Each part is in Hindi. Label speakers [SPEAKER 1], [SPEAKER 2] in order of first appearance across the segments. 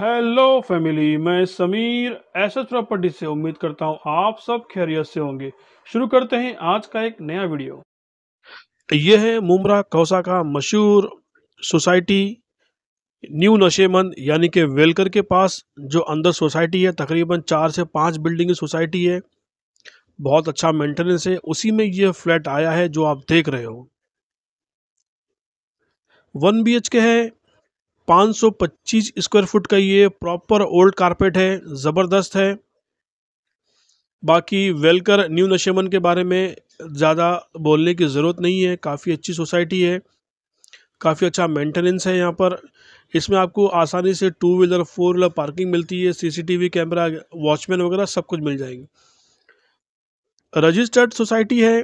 [SPEAKER 1] हेलो फैमिली मैं समीर ऐसा प्रॉपर्टी से उम्मीद करता हूँ आप सब खैरियत से होंगे शुरू करते हैं आज का एक नया वीडियो यह है मुमरा कौसा का मशहूर सोसाइटी न्यू नशेमंद यानी कि वेलकर के पास जो अंदर सोसाइटी है तकरीबन चार से पाँच बिल्डिंग सोसाइटी है बहुत अच्छा मेंटेनेंस है उसी में ये फ्लैट आया है जो आप देख रहे हो वन बी के है 525 स्क्वायर फुट का ये प्रॉपर ओल्ड कारपेट है ज़बरदस्त है बाकी वेलकर न्यू नशेमन के बारे में ज़्यादा बोलने की ज़रूरत नहीं है काफ़ी अच्छी सोसाइटी है काफ़ी अच्छा मेंटेनेंस है यहाँ पर इसमें आपको आसानी से two wheeler four wheeler parking मिलती है सीसीटीवी कैमरा वॉचमैन वगैरह सब कुछ मिल जाएंगे रजिस्टर्ड सोसाइटी है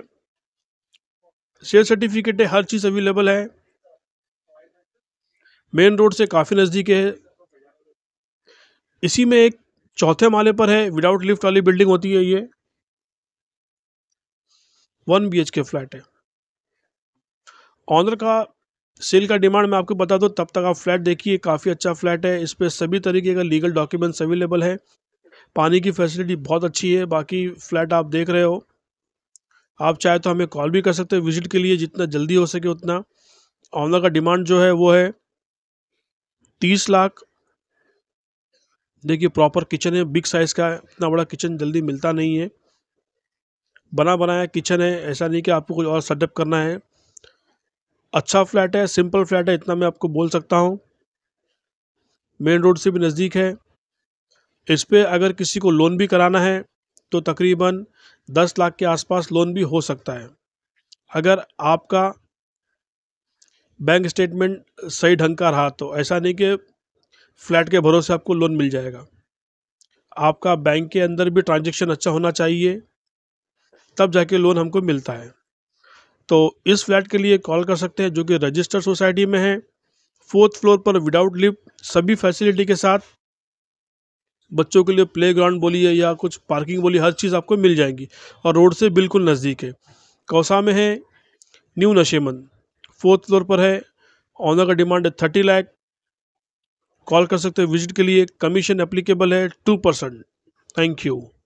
[SPEAKER 1] शेयर सर्टिफिकेट है हर चीज़ अवेलेबल है मेन रोड से काफ़ी नज़दीक है इसी में एक चौथे माले पर है विदाउट लिफ्ट वाली बिल्डिंग होती है ये वन बी के फ्लैट है ऑनर का सेल का डिमांड मैं आपको बता दूँ तब तक आप फ्लैट देखिए काफ़ी अच्छा फ्लैट है इस पर सभी तरीके का लीगल डॉक्यूमेंट्स अवेलेबल है पानी की फैसिलिटी बहुत अच्छी है बाकी फ्लैट आप देख रहे हो आप चाहे तो हमें कॉल भी कर सकते हो विजिट के लिए जितना जल्दी हो सके उतना ऑनर का डिमांड जो है वो है तीस लाख देखिए प्रॉपर किचन है बिग साइज़ का इतना बड़ा किचन जल्दी मिलता नहीं है बना बनाया किचन है ऐसा नहीं कि आपको कुछ और सेटअप करना है अच्छा फ्लैट है सिंपल फ्लैट है इतना मैं आपको बोल सकता हूँ मेन रोड से भी नज़दीक है इस पर अगर किसी को लोन भी कराना है तो तकरीबन दस लाख के आसपास लोन भी हो सकता है अगर आपका बैंक स्टेटमेंट सही ढंग का रहा तो ऐसा नहीं कि फ्लैट के भरोसे आपको लोन मिल जाएगा आपका बैंक के अंदर भी ट्रांजेक्शन अच्छा होना चाहिए तब जाके लोन हमको मिलता है तो इस फ्लैट के लिए कॉल कर सकते हैं जो कि रजिस्टर सोसाइटी में है फोर्थ फ्लोर पर विदाउट लिफ्ट सभी फैसिलिटी के साथ बच्चों के लिए प्ले ग्राउंड बोलिए या कुछ पार्किंग बोलिए हर चीज़ आपको मिल जाएगी और रोड से बिल्कुल नज़दीक है कौसा में है न्यू नशेमंद फोर्थ फ्लोर पर है ऑनर का डिमांड है थर्टी लाख कॉल कर सकते हो विजिट के लिए कमीशन एप्लीकेबल है टू परसेंट थैंक यू